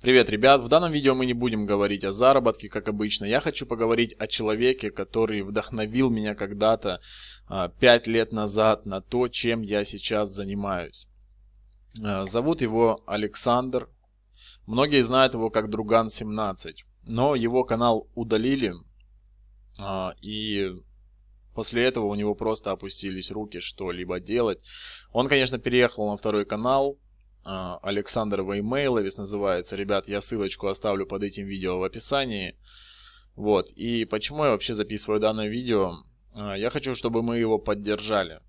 Привет, ребят! В данном видео мы не будем говорить о заработке, как обычно. Я хочу поговорить о человеке, который вдохновил меня когда-то, 5 а, лет назад, на то, чем я сейчас занимаюсь. А, зовут его Александр. Многие знают его как Друган17, но его канал удалили, а, и после этого у него просто опустились руки что-либо делать. Он, конечно, переехал на второй канал, а, Александр Веймейловец называется. Ребят, я ссылочку оставлю под этим видео в описании. Вот, и почему я вообще записываю данное видео? А, я хочу, чтобы мы его поддержали,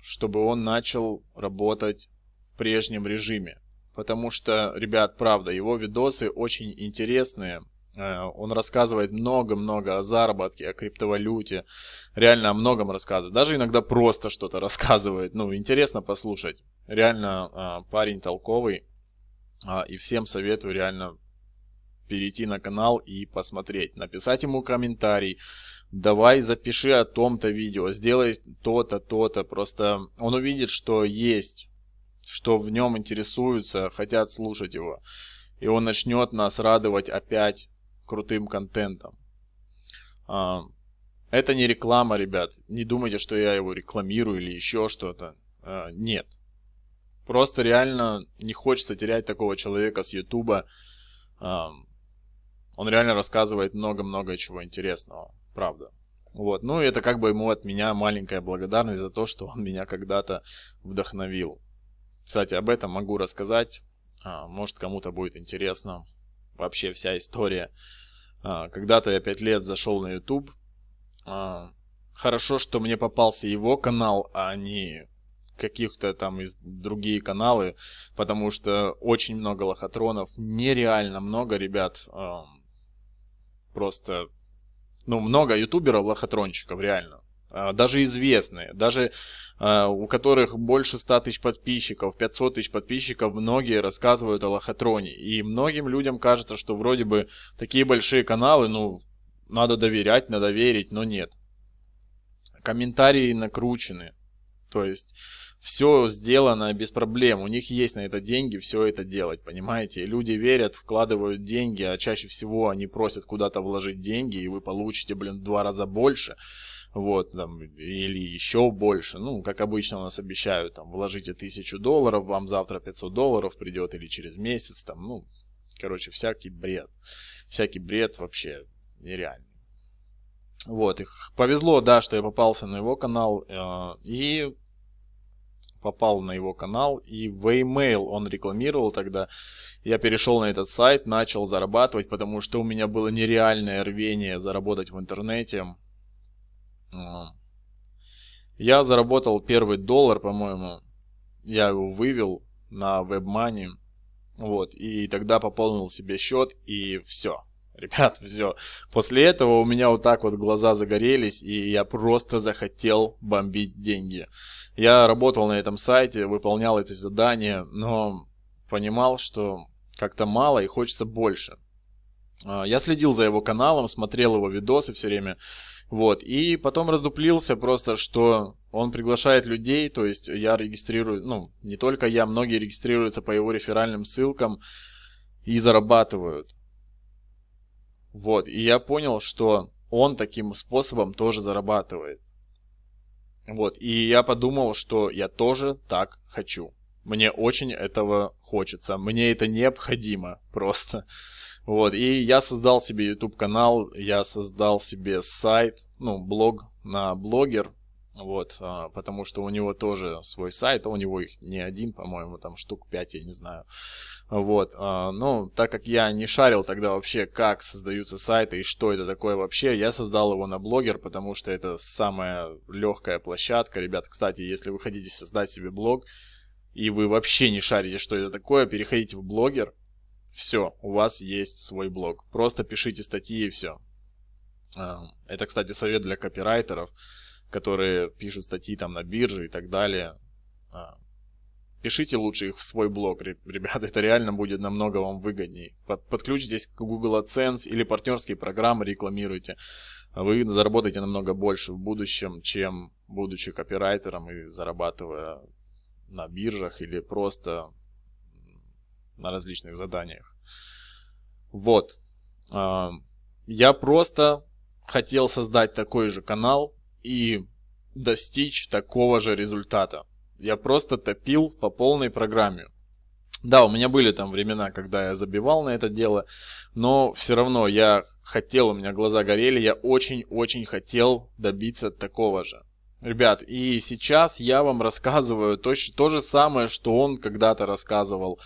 чтобы он начал работать в прежнем режиме. Потому что, ребят, правда, его видосы очень интересные. А, он рассказывает много-много о заработке, о криптовалюте. Реально о многом рассказывает. Даже иногда просто что-то рассказывает. Ну, интересно послушать. Реально а, парень толковый, а, и всем советую реально перейти на канал и посмотреть, написать ему комментарий, давай запиши о том-то видео, сделай то-то, то-то, просто он увидит, что есть, что в нем интересуются, хотят слушать его, и он начнет нас радовать опять крутым контентом. А, это не реклама, ребят, не думайте, что я его рекламирую или еще что-то, нет, Просто реально не хочется терять такого человека с Ютуба. Он реально рассказывает много-много чего интересного, правда. Вот. Ну, это как бы ему от меня маленькая благодарность за то, что он меня когда-то вдохновил. Кстати, об этом могу рассказать. А, может, кому-то будет интересно вообще вся история. А, когда-то я 5 лет зашел на YouTube. А, хорошо, что мне попался его канал, а не каких-то там из другие каналы, потому что очень много лохотронов, нереально много ребят, эм, просто, ну, много ютуберов-лохотронщиков, реально. Э, даже известные, даже э, у которых больше 100 тысяч подписчиков, 500 тысяч подписчиков, многие рассказывают о лохотроне. И многим людям кажется, что вроде бы такие большие каналы, ну, надо доверять, надо верить, но нет. Комментарии накручены. То есть все сделано без проблем. У них есть на это деньги все это делать, понимаете? Люди верят, вкладывают деньги, а чаще всего они просят куда-то вложить деньги, и вы получите, блин, в два раза больше. Вот, там, или еще больше. Ну, как обычно у нас обещают, там, вложите тысячу долларов, вам завтра 500 долларов придет, или через месяц, там, ну, короче, всякий бред. Всякий бред вообще нереальный. Вот, их повезло, да, что я попался на его канал. Э, и попал на его канал, и Waymail он рекламировал тогда. Я перешел на этот сайт, начал зарабатывать, потому что у меня было нереальное рвение заработать в интернете. Я заработал первый доллар, по-моему. Я его вывел на WebMoney. Вот, и тогда пополнил себе счет, и все ребят, все. После этого у меня вот так вот глаза загорелись, и я просто захотел бомбить деньги. Я работал на этом сайте, выполнял эти задания, но понимал, что как-то мало и хочется больше. А, я следил за его каналом, смотрел его видосы все время, вот, и потом раздуплился просто, что он приглашает людей, то есть я регистрирую, ну, не только я, многие регистрируются по его реферальным ссылкам и зарабатывают. Вот, и я понял, что он таким способом тоже зарабатывает. Вот, и я подумал, что я тоже так хочу. Мне очень этого хочется, мне это необходимо просто. Вот, и я создал себе YouTube канал, я создал себе сайт, ну, блог на блогер, вот, а, потому что у него тоже свой сайт, а у него их не один, по-моему, там штук 5, я не знаю. Вот, ну, так как я не шарил тогда вообще, как создаются сайты и что это такое вообще, я создал его на блогер, потому что это самая легкая площадка. ребят. кстати, если вы хотите создать себе блог, и вы вообще не шарите, что это такое, переходите в блогер, все, у вас есть свой блог. Просто пишите статьи и все. А, это, кстати, совет для копирайтеров которые пишут статьи там на бирже и так далее. А, пишите лучше их в свой блог, ребята, это реально будет намного вам выгоднее. Подключитесь к Google AdSense или партнерские программы рекламируйте. Вы заработаете намного больше в будущем, чем будучи копирайтером и зарабатывая на биржах или просто на различных заданиях. Вот. А, я просто хотел создать такой же канал, и достичь такого же результата. Я просто топил по полной программе. Да, у меня были там времена, когда я забивал на это дело, но все равно я хотел, у меня глаза горели, я очень-очень хотел добиться такого же. Ребят, и сейчас я вам рассказываю то, то же самое, что он когда-то рассказывал,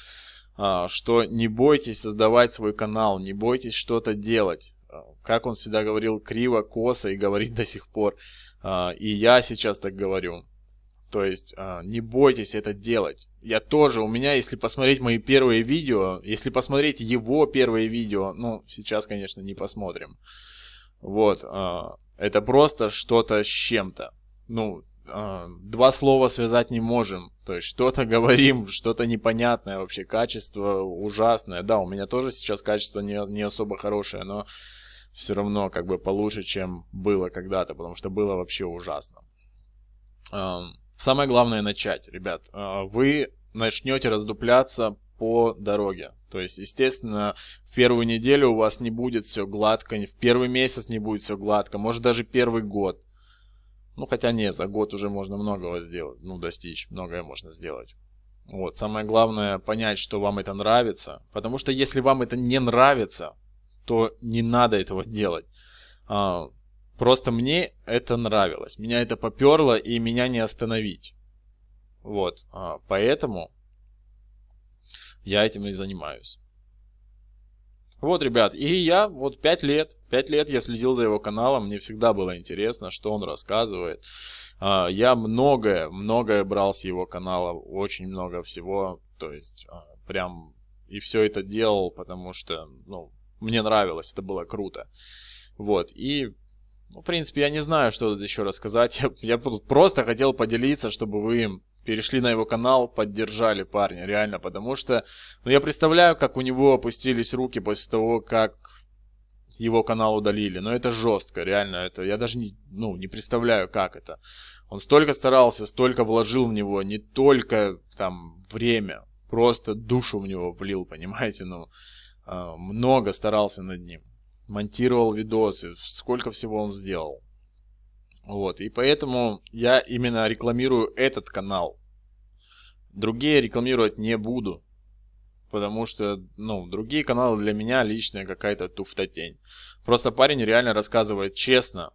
а, что не бойтесь создавать свой канал, не бойтесь что-то делать. А, как он всегда говорил, криво, косо и говорит до сих пор. А, и я сейчас так говорю. То есть а, не бойтесь это делать. Я тоже, у меня, если посмотреть мои первые видео, если посмотреть его первые видео, ну, сейчас, конечно, не посмотрим. Вот, а, это просто что-то с чем-то. Ну, два слова связать не можем. То есть что-то говорим, что-то непонятное вообще, качество ужасное. Да, у меня тоже сейчас качество не, особо хорошее, но все равно как бы получше, чем было когда-то, потому что было вообще ужасно. Самое главное начать, ребят. А, вы начнете раздупляться по дороге. То есть, естественно, в первую неделю у вас не будет все гладко, в первый месяц не будет все гладко, может даже первый год. Ну, хотя не, за год уже можно многого сделать, ну, достичь, многое можно сделать. Вот, самое главное понять, что вам это нравится. Потому что если вам это не нравится, то не надо этого делать. А, просто мне это нравилось. Меня это поперло, и меня не остановить. Вот. А, поэтому я этим и занимаюсь. Вот, ребят, и я вот 5 лет, 5 лет я следил за его каналом, мне всегда было интересно, что он рассказывает. А, я многое, многое брал с его канала, очень много всего, то есть прям и все это делал, потому что, ну, мне нравилось, это было круто. Вот, и ну, в принципе, я не знаю, что тут еще рассказать. Я, я просто хотел поделиться, чтобы вы перешли на его канал, поддержали парня, реально, потому что ну, я представляю, как у него опустились руки после того, как его канал удалили. Но это жестко, реально, это я даже не, ну, не представляю, как это. Он столько старался, столько вложил в него, не только там время, просто душу в него влил, понимаете, ну... А, много старался над ним, монтировал видосы, сколько всего он сделал. Вот, и поэтому я именно рекламирую этот канал. Другие рекламировать не буду, потому что, ну, другие каналы для меня личная какая-то туфтотень. Просто парень реально рассказывает честно,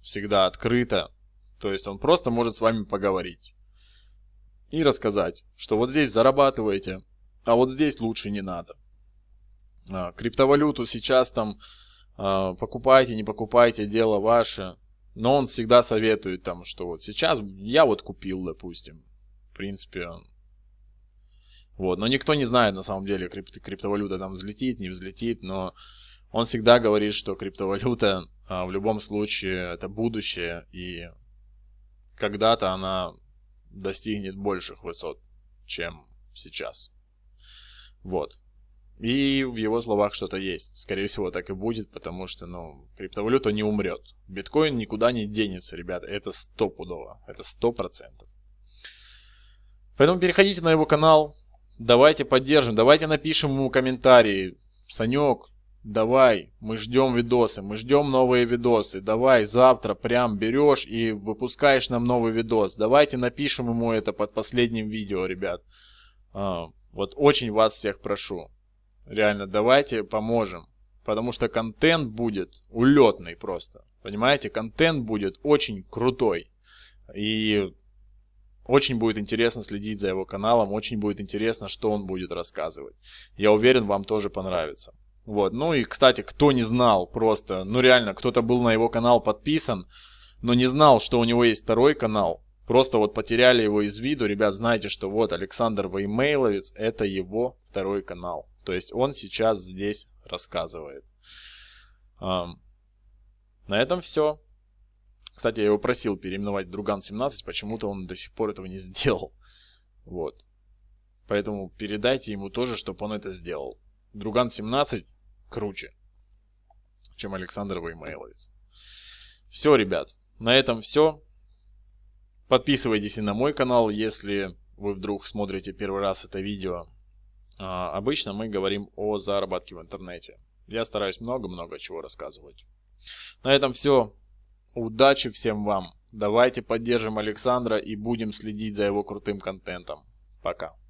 всегда открыто, то есть он просто может с вами поговорить и рассказать, что вот здесь зарабатываете, а вот здесь лучше не надо. А, криптовалюту сейчас там а, покупайте, не покупайте, дело ваше. Но он всегда советует там, что вот сейчас я вот купил, допустим. В принципе, вот. Но никто не знает на самом деле, крип- криптовалюта там взлетит, не взлетит, но он всегда говорит, что криптовалюта а, в любом случае это будущее, и когда-то она достигнет больших высот, чем сейчас. Вот. И в его словах что-то есть. Скорее всего, так и будет, потому что, ну, криптовалюта не умрет. Биткоин никуда не денется, ребята. Это стопудово. Это сто процентов. Поэтому переходите на его канал. Давайте поддержим. Давайте напишем ему комментарии. Санек, давай, мы ждем видосы, мы ждем новые видосы, давай завтра прям берешь и выпускаешь нам новый видос. Давайте напишем ему это под последним видео, ребят. А, вот очень вас всех прошу. Реально, давайте поможем. Потому что контент будет улетный просто. Понимаете, контент будет очень крутой. И очень будет интересно следить за его каналом, очень будет интересно, что он будет рассказывать. Я уверен, вам тоже понравится. Вот. Ну и, кстати, кто не знал просто, ну реально, кто-то был на его канал подписан, но не знал, что у него есть второй канал. Просто вот потеряли его из виду. Ребят, знаете, что вот Александр Ваймейловец, это его второй канал. То есть он сейчас здесь рассказывает. На этом все. Кстати, я его просил переименовать Друган 17, почему-то он до сих пор этого не сделал. Вот. Поэтому передайте ему тоже, чтобы он это сделал. Друган 17 круче, чем Александр Ваймейловец. Все, ребят, на этом все. Подписывайтесь и на мой канал, если вы вдруг смотрите первый раз это видео. А, обычно мы говорим о заработке в интернете. Я стараюсь много-много чего рассказывать. На этом все. Удачи всем вам. Давайте поддержим Александра и будем следить за его крутым контентом. Пока.